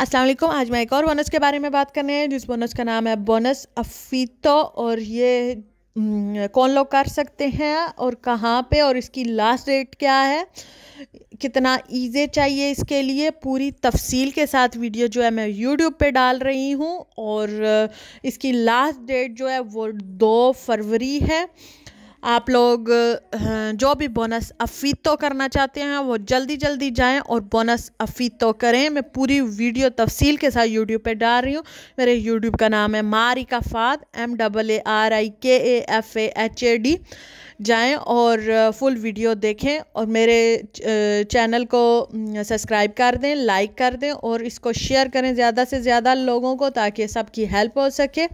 असलम आज मैं एक और बोनस के बारे में बात करने हैं जिस बोनस का नाम है बोनस अफीतो और ये हम्म, कौन लोग कर सकते हैं और कहाँ पे और इसकी लास्ट डेट क्या है कितना ईजे चाहिए इसके लिए पूरी तफसील के साथ वीडियो जो है मैं यूट्यूब पे डाल रही हूँ और इसकी लास्ट डेट जो है वो दो फरवरी है आप लोग जो भी बोनस अफीतो करना चाहते हैं वो जल्दी जल्दी जाएं और बोनस अफीतो करें मैं पूरी वीडियो तफसील के साथ यूट्यूब पे डाल रही हूँ मेरे यूट्यूब का नाम है Maarika Fahad M double A R I K A F A H A D जाएं और फुल वीडियो देखें और मेरे चैनल को सब्सक्राइब कर दें लाइक कर दें और इसको शेयर करें ज़्यादा से ज़्यादा लोगों को ताकि सबकी हेल्प हो सके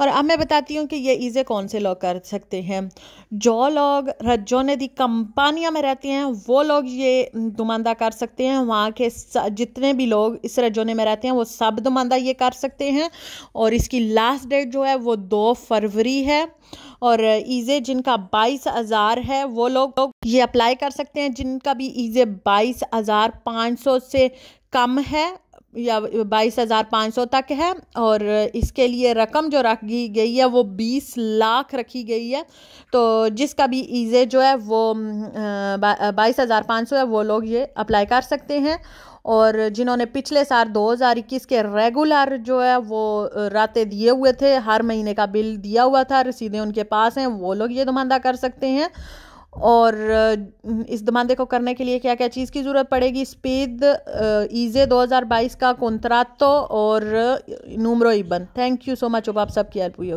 और अब मैं बताती हूँ कि ये ईज़े कौन से लोग कर सकते हैं जो लोग जो नदी कंपनियाँ में रहते हैं वो लोग ये दुमांदा कर सकते हैं वहाँ के जितने भी लोग इस रजोने में रहते हैं वो सब दुमांदा ये कर सकते हैं और इसकी लास्ट डेट जो है वो दो फरवरी है और ईज़े जिनका बाईस हज़ार है वो लोग ये अप्लाई कर सकते हैं जिनका भी ईज़े बाईस हज़ार पाँच सौ से कम है या बाईस हज़ार पाँच सौ तक है और इसके लिए रकम जो रखी गई है वो बीस लाख रखी गई है तो जिसका भी ईज़े जो है वो बाईस हज़ार पाँच सौ है वो लोग ये अप्लाई कर सकते हैं और जिन्होंने पिछले साल 2021 के रेगुलर जो है वो रातें दिए हुए थे हर महीने का बिल दिया हुआ था रसीदें उनके पास हैं वो लोग ये दुमानदा कर सकते हैं और इस दमांदे को करने के लिए क्या क्या चीज़ की ज़रूरत पड़ेगी स्पीद ईज़े 2022 का कुंतरातो और नूमरो इबन थैंक यू सो मच अब आप सबकी हेल्प हुई